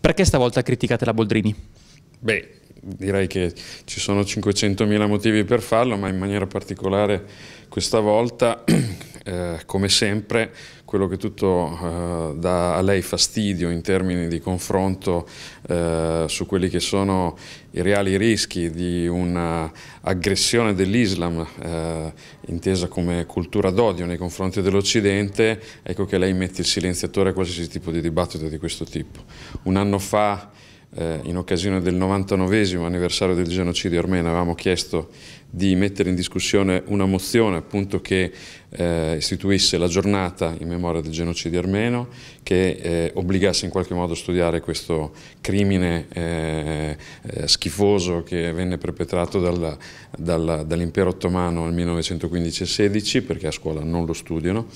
Perché stavolta criticate la Boldrini? Beh, direi che ci sono 500.000 motivi per farlo, ma in maniera particolare questa volta eh, come sempre quello che tutto eh, dà a lei fastidio in termini di confronto eh, su quelli che sono i reali rischi di un'aggressione dell'Islam eh, intesa come cultura d'odio nei confronti dell'Occidente, ecco che lei mette il silenziatore a qualsiasi tipo di dibattito di questo tipo. Un anno fa eh, in occasione del 99 anniversario del genocidio armeno avevamo chiesto di mettere in discussione una mozione appunto, che eh, istituisse la giornata in memoria del genocidio armeno, che eh, obbligasse in qualche modo a studiare questo crimine eh, eh schifoso che venne perpetrato dal, dal, dall'impero ottomano nel 1915-16, perché a scuola non lo studiano,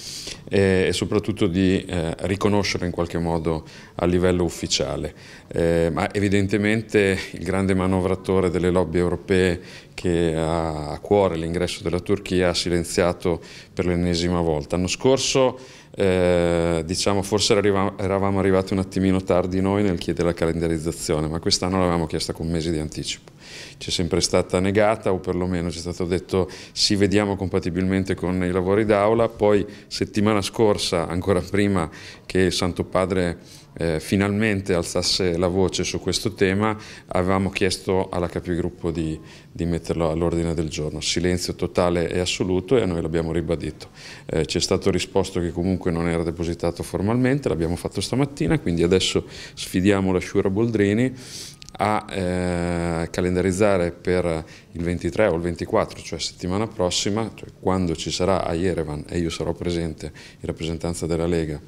e, soprattutto di eh, riconoscerlo in qualche modo a livello ufficiale. Eh, ma evidentemente il grande manovratore delle lobby europee che ha a cuore l'ingresso della Turchia ha silenziato per l'ennesima volta. L'anno scorso eh, diciamo forse eravamo arrivati un attimino tardi noi nel chiedere la calendarizzazione, ma quest'anno l'avevamo chiesta con mesi di anticipo c'è sempre stata negata o perlomeno ci è stato detto sì vediamo compatibilmente con i lavori d'aula, poi settimana scorsa, ancora prima che il Santo Padre eh, finalmente alzasse la voce su questo tema, avevamo chiesto alla capigruppo di, di metterlo all'ordine del giorno. Silenzio totale e assoluto e noi l'abbiamo ribadito. Eh, ci è stato risposto che comunque non era depositato formalmente, l'abbiamo fatto stamattina, quindi adesso sfidiamo la Sciura Boldrini a eh, calendarizzare per il 23 o il 24, cioè settimana prossima, cioè quando ci sarà a Yerevan e io sarò presente in rappresentanza della Lega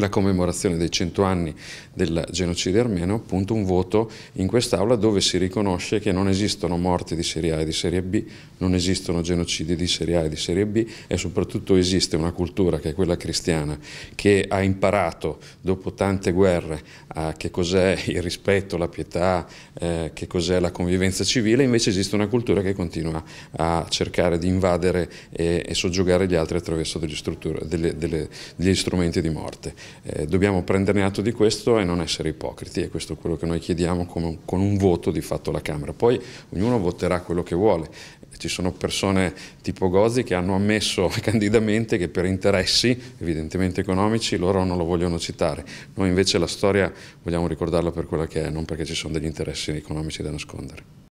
la commemorazione dei 100 anni del genocidio armeno, appunto un voto in quest'Aula dove si riconosce che non esistono morti di serie A e di serie B, non esistono genocidi di serie A e di serie B e soprattutto esiste una cultura che è quella cristiana che ha imparato dopo tante guerre che cos'è il rispetto, la pietà, eh, che cos'è la convivenza civile, invece esiste una cultura che continua a cercare di invadere e, e soggiogare gli altri attraverso delle delle, delle, degli strumenti di morte. Eh, dobbiamo prenderne atto di questo e non essere ipocriti e questo è quello che noi chiediamo con, con un voto di fatto alla Camera. Poi ognuno voterà quello che vuole. Ci sono persone tipo Gozzi che hanno ammesso candidamente che per interessi evidentemente economici loro non lo vogliono citare. Noi invece la storia vogliamo ricordarla per quella che è, non perché ci sono degli interessi economici da nascondere.